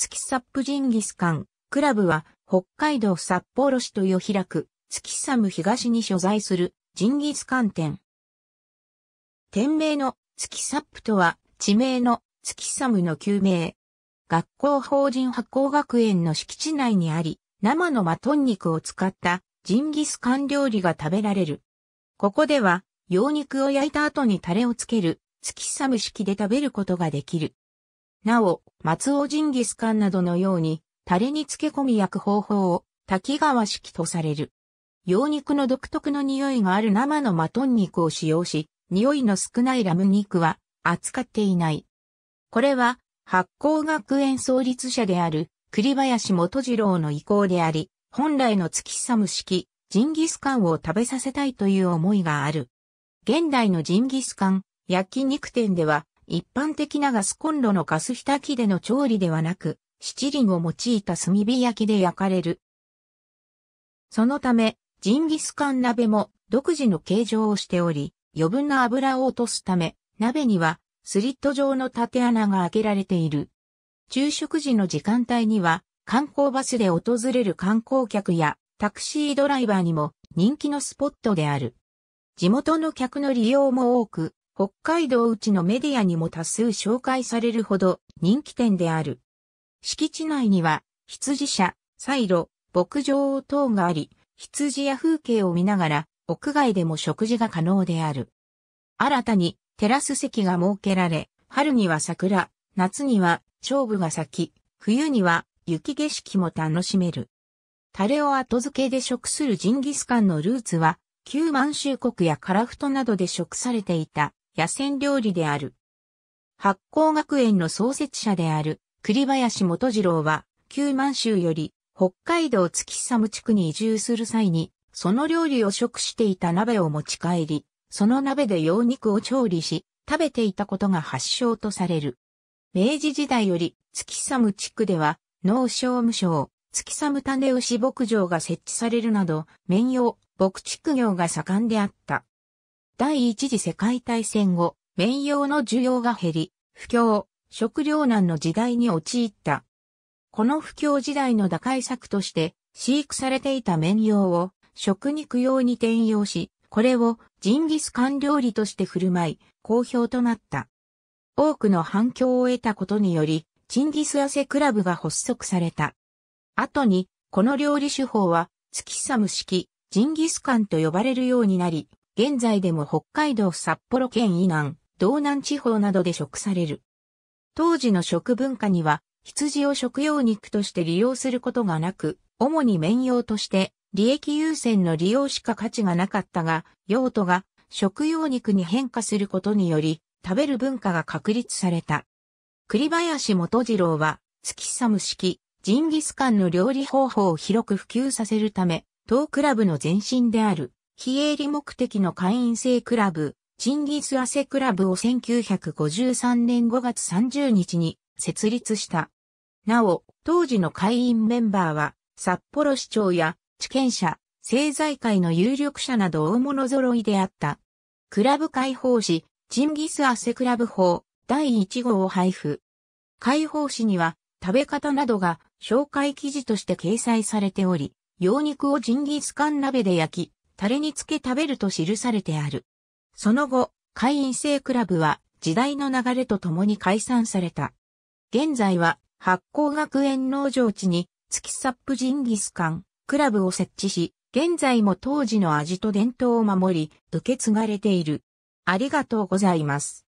月サップジンギスカン、クラブは北海道札幌市豊平区、月サム東に所在するジンギスカン店。店名の月サップとは地名の月サムの旧名。学校法人発行学園の敷地内にあり、生のマトン肉を使ったジンギスカン料理が食べられる。ここでは、羊肉を焼いた後にタレをつける、月サム式で食べることができる。なお、松尾ジンギスカンなどのように、タレに漬け込み焼く方法を、滝川式とされる。羊肉の独特の匂いがある生のマトン肉を使用し、匂いの少ないラム肉は扱っていない。これは、発酵学園創立者である栗林元次郎の意向であり、本来の月寒式、ジンギスカンを食べさせたいという思いがある。現代のジンギスカン、焼肉店では、一般的なガスコンロのガス火炊きでの調理ではなく、七輪を用いた炭火焼きで焼かれる。そのため、ジンギスカン鍋も独自の形状をしており、余分な油を落とすため、鍋にはスリット状の縦穴が開けられている。昼食時の時間帯には、観光バスで訪れる観光客やタクシードライバーにも人気のスポットである。地元の客の利用も多く、北海道うちのメディアにも多数紹介されるほど人気店である。敷地内には、羊舎、サイロ、牧場等があり、羊や風景を見ながら、屋外でも食事が可能である。新たに、テラス席が設けられ、春には桜、夏には勝負が咲き、冬には雪景色も楽しめる。タレを後付けで食するジンギスカンのルーツは、旧満州国やカラフトなどで食されていた野戦料理である。発酵学園の創設者である栗林元次郎は、旧満州より北海道月寒地区に移住する際に、その料理を食していた鍋を持ち帰り、その鍋で羊肉を調理し、食べていたことが発祥とされる。明治時代より月寒地区では、農商務省、月寒種牛牧場が設置されるなど、綿用、牧畜業が盛んであった。第一次世界大戦後、綿用の需要が減り、不況、食糧難の時代に陥った。この不況時代の打開策として、飼育されていた綿用を食肉用に転用し、これをジンギスカン料理として振る舞い、好評となった。多くの反響を得たことにより、チンギス汗クラブが発足された。後に、この料理手法は、月サム式、ジンギスカンと呼ばれるようになり、現在でも北海道札幌県以南、道南地方などで食される。当時の食文化には、羊を食用肉として利用することがなく、主に綿用として、利益優先の利用しか価値がなかったが、用途が食用肉に変化することにより、食べる文化が確立された。栗林元次郎は、月寒式、ジンギスカンの料理方法を広く普及させるため、当クラブの前身である、非営利目的の会員制クラブ、チンギス・アセクラブを1953年5月30日に設立した。なお、当時の会員メンバーは、札幌市長や、地権者、政財界の有力者など大物揃いであった。クラブ開放誌、チンギス・アセクラブ法、第1号を配布。開放誌には、食べ方などが紹介記事として掲載されており、羊肉をジンギスカン鍋で焼き、タレにつけ食べると記されてある。その後、会員制クラブは時代の流れとともに解散された。現在は発酵学園農場地に月サップジンギスカンクラブを設置し、現在も当時の味と伝統を守り、受け継がれている。ありがとうございます。